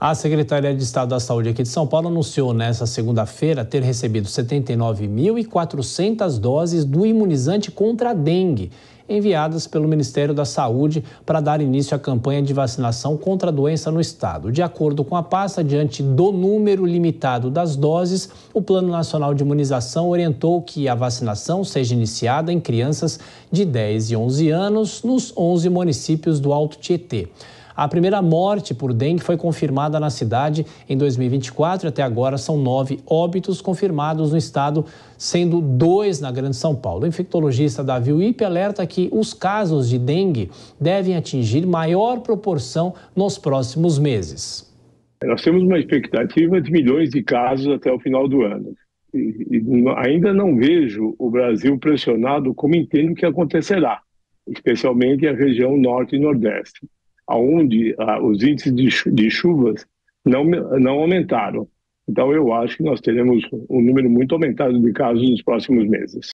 A Secretaria de Estado da Saúde aqui de São Paulo anunciou nesta segunda-feira ter recebido 79.400 doses do imunizante contra a dengue enviadas pelo Ministério da Saúde para dar início à campanha de vacinação contra a doença no estado. De acordo com a pasta, diante do número limitado das doses, o Plano Nacional de Imunização orientou que a vacinação seja iniciada em crianças de 10 e 11 anos nos 11 municípios do Alto Tietê. A primeira morte por dengue foi confirmada na cidade em 2024. Até agora, são nove óbitos confirmados no estado, sendo dois na Grande São Paulo. O infectologista Davi Wipe alerta que os casos de dengue devem atingir maior proporção nos próximos meses. Nós temos uma expectativa de milhões de casos até o final do ano. E, e ainda não vejo o Brasil pressionado como entendo que acontecerá, especialmente a região norte e nordeste, onde ah, os índices de, chu de chuvas não, não aumentaram. Então, eu acho que nós teremos um número muito aumentado de casos nos próximos meses.